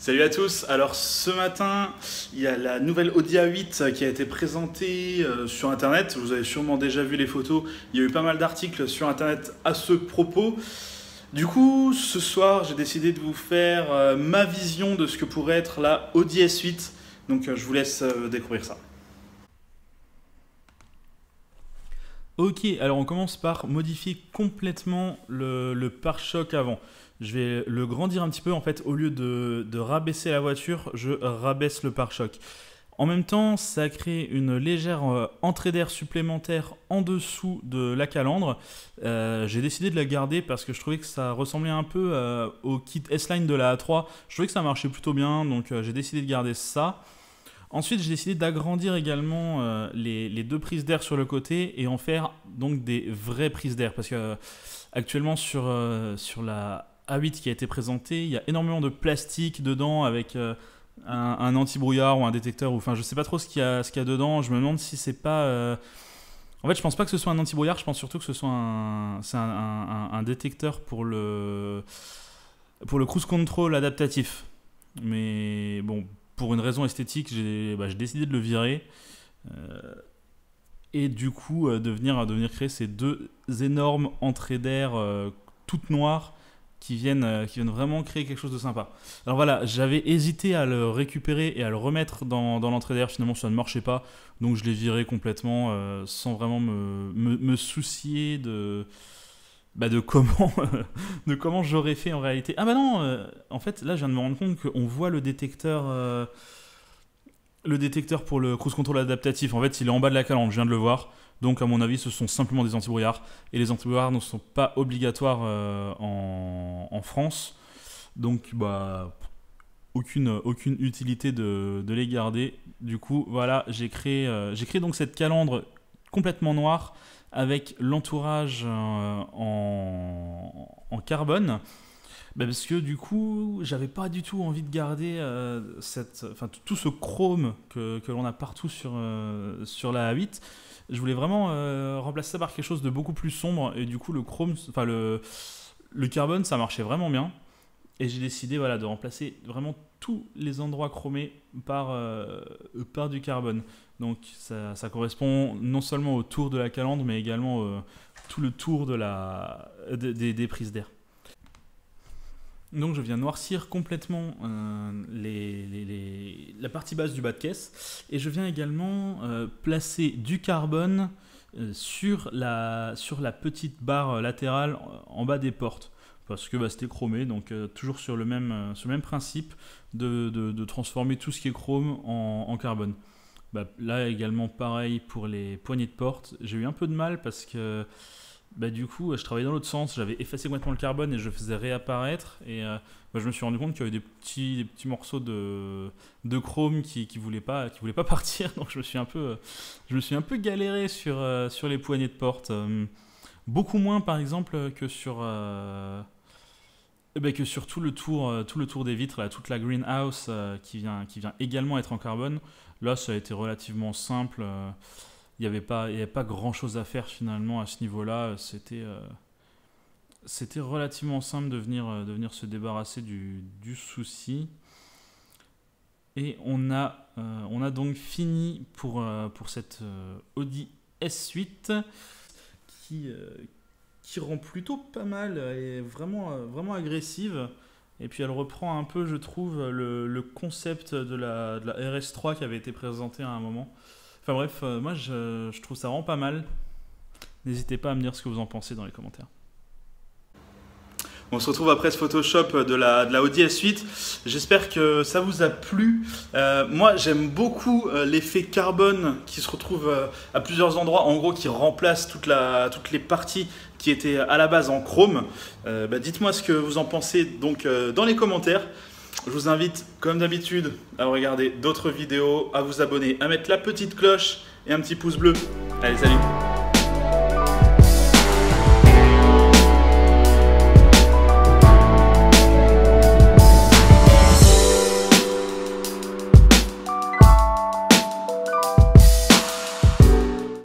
Salut à tous, alors ce matin il y a la nouvelle Audi A8 qui a été présentée euh, sur internet, vous avez sûrement déjà vu les photos, il y a eu pas mal d'articles sur internet à ce propos. Du coup ce soir j'ai décidé de vous faire euh, ma vision de ce que pourrait être la Audi S8, donc euh, je vous laisse découvrir ça. Ok, alors on commence par modifier complètement le, pare-choc avant. Je vais le grandir un petit peu. En fait, au lieu de, rabaisser la voiture, je rabaisse le pare-choc. En même temps, ça crée une légère euh, entrée d'air supplémentaire en dessous de la calandre. Euh, j'ai décidé de la garder parce que je trouvais que ça ressemblait un peu euh, au kit S-Line de la A3. Je trouvais que ça marchait plutôt bien, donc j'ai décidé de garder ça. Ensuite, j'ai décidé d'agrandir également euh, les, deux prises d'air sur le côté et en faire donc des vraies prises d'air. Parce que euh, actuellement sur, euh, sur la A8 qui a été présentée, il y a énormément de plastique dedans avec un, un anti-brouillard ou un détecteur. enfin, je sais pas trop ce qu'il y, a, y dedans. Je me demande si c'est pas. En fait, je pense pas que ce soit un anti-brouillard. Je pense surtout que ce soit un, détecteur pour le, pour le cruise control adaptatif. Mais bon, pour une raison esthétique, j'ai bah, décidé de le virer. Euh, et du coup, euh, de, venir, créer ces deux énormes entrées d'air euh, toutes noires qui viennent, qui viennent vraiment créer quelque chose de sympa. Alors voilà, j'avais hésité à le récupérer et à le remettre dans, l'entrée d'air, finalement ça ne marchait pas, donc je l'ai viré complètement sans vraiment me soucier de, bah, de comment de comment j'aurais fait en réalité. Ah bah non, euh, en fait là je viens de me rendre compte qu'on voit le détecteur euh, le détecteur pour le cruise control adaptatif. En fait, il est en bas de la calandre, je viens de le voir. Donc à mon avis, ce sont simplement des antibrouillards et les antibrouillards ne sont pas obligatoires euh, en, France. Donc bah aucune, aucune utilité de, les garder. Du coup, voilà, j'ai créé j'ai créé donc cette calandre complètement noir avec l'entourage euh, en, carbone. Bah, parce que du coup, j'avais pas du tout envie de garder euh, tout ce chrome que, l'on a partout sur, euh, sur la A8. Je voulais vraiment remplacer ça par quelque chose de beaucoup plus sombre. Et du coup, le chrome, enfin, le, le carbone, ça marchait vraiment bien. Et j'ai décidé voilà, de remplacer vraiment tous les endroits chromés par, euh, du carbone. Donc ça, correspond non seulement au tour de la calandre, mais également euh, tout le tour de la, des prises d'air. Donc je viens noircir complètement euh, les, la partie basse du bas de caisse et je viens également placer du carbone sur la, sur la petite barre latérale en bas des portes parce que bah, c'était chromé, donc euh, toujours sur le même, euh, même principe de, transformer tout ce qui est chrome en, carbone. Bah, là également pareil pour les poignées de porte, j'ai eu un peu de mal parce que bah, du coup je travaillais dans l'autre sens, j'avais effacé complètement le carbone et je faisais réapparaître et euh, je me suis rendu compte qu'il y avait des petits, petits morceaux de, de chrome qui ne voulaient, pas, pas partir, donc je me suis un peu, je me suis un peu galéré sur, sur les poignées de porte. Hum, beaucoup moins par exemple que sur, eh ben, que sur tout le tour, euh, tout le tour des vitres, toute la greenhouse euh, qui, vient, qui vient également être en carbone, là ça a été relativement simple. Il euh, n'y avait, pas, pas grand chose à faire finalement à ce niveau-là. C'était c'était relativement simple de venir, de venir se débarrasser du, souci. Et on a, on a donc fini pour, pour cette Audi S8 qui, qui rend plutôt pas mal et vraiment, euh, vraiment agressive. Et puis elle reprend un peu, je trouve, le, concept de la, de la, RS3 qui avait été présenté à un moment. Enfin bref, euh, moi je, je trouve ça rend pas mal. N'hésitez pas à me dire ce que vous en pensez dans les commentaires. On se retrouve après ce Photoshop de la, Audi S8. J'espère que ça vous a plu. Euh, moi, j'aime beaucoup euh, l'effet carbone qui se retrouve euh, à plusieurs endroits, en gros, qui remplace toute la, toutes les parties qui étaient à la base en chrome. Bah, dites-moi ce que vous en pensez donc dans les commentaires. Je vous invite, comme d'habitude, à regarder d'autres vidéos, à vous abonner, à mettre la petite cloche et un petit pouce bleu. Allez, salut